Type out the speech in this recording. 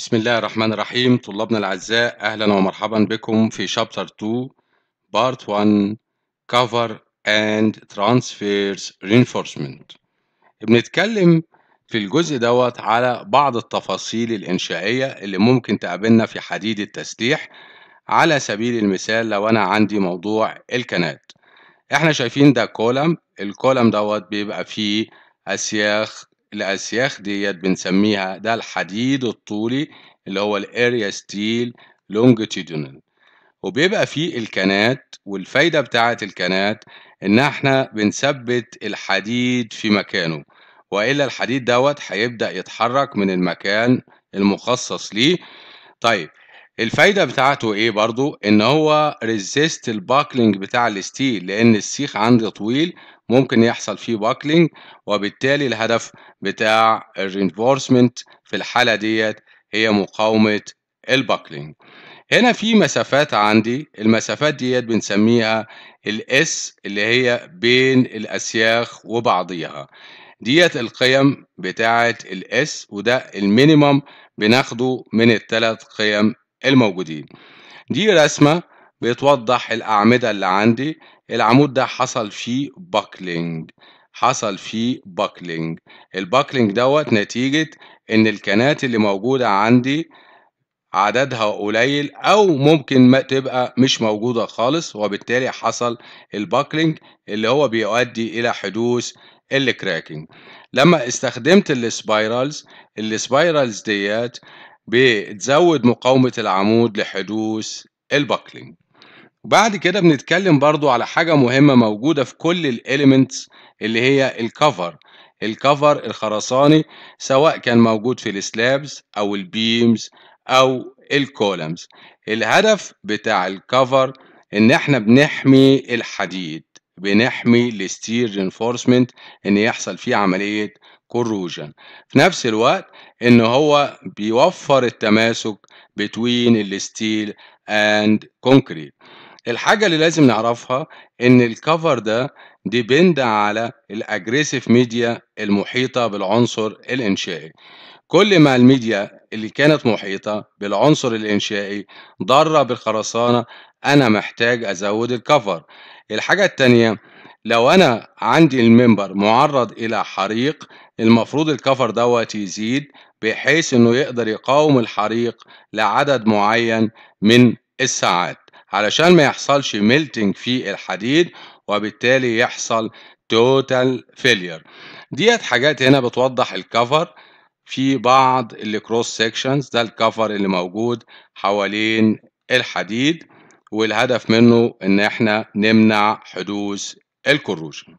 بسم الله الرحمن الرحيم طلابنا الأعزاء أهلا ومرحبا بكم في شابتر 2 بارت 1 cover and transfers reinforcement بنتكلم في الجزء دوت على بعض التفاصيل الإنشائية اللي ممكن تقابلنا في حديد التسليح على سبيل المثال لو أنا عندي موضوع الكنات احنا شايفين ده كولم الكولم دوت بيبقى فيه أسياخ الأسياخ ديت بنسميها ده الحديد الطولي اللي هو الاريا ستيل لونجيتودينال وبيبقى فيه الكنات والفايدة بتاعة الكنات إن إحنا بنثبت الحديد في مكانه وإلا الحديد دوت هيبدأ يتحرك من المكان المخصص ليه طيب الفايدة بتاعته ايه برضو ان هو ريزيست الباكلينج بتاع الستيل لان السيخ عندي طويل ممكن يحصل فيه باكلينج وبالتالي الهدف بتاع الرينفورسمنت في الحالة ديت هي مقاومة الباكلينج هنا في مسافات عندي المسافات ديت بنسميها الاس اللي هي بين الاسياخ وبعضيها ديت القيم بتاعت الاس وده المينيمم بناخده من الثلاث قيم الموجودين دي رسمة بتوضح الأعمدة اللي عندي العمود ده حصل فيه باكلينج حصل فيه باكلينج الباكلينج دوت نتيجة إن الكنات اللي موجودة عندي عددها قليل أو ممكن ما تبقى مش موجودة خالص وبالتالي حصل الباكلينج اللي هو بيؤدي إلى حدوث الكراكنج لما استخدمت السبايرالز السبايرالز ديت بتزود مقاومة العمود لحدوث البكلينج وبعد كده بنتكلم برضو على حاجة مهمة موجودة في كل الاليمنتس اللي هي الكفر الكفر الخرساني سواء كان موجود في السلابز او البيمز او الكولمز الهدف بتاع الكفر ان احنا بنحمي الحديد بنحمي الستير رينفورسمنت ان يحصل فيه عملية كوروجن في نفس الوقت ان هو بيوفر التماسك between الستيل اند كونكريت الحاجه اللي لازم نعرفها ان الكفر ده ديبند على الاجريسيف ميديا المحيطه بالعنصر الانشائي كل ما الميديا اللي كانت محيطه بالعنصر الانشائي ضاره بالخرسانه انا محتاج ازود الكفر الحاجه الثانيه لو انا عندي المنبر معرض الى حريق المفروض الكفر دوت يزيد بحيث انه يقدر يقاوم الحريق لعدد معين من الساعات علشان ما يحصلش ميلتنج في الحديد وبالتالي يحصل توتال فيلير ديت حاجات هنا بتوضح الكفر في بعض الكروس سيكشنز ده الكفر اللي موجود حوالين الحديد والهدف منه ان احنا نمنع حدوث El Corrusion.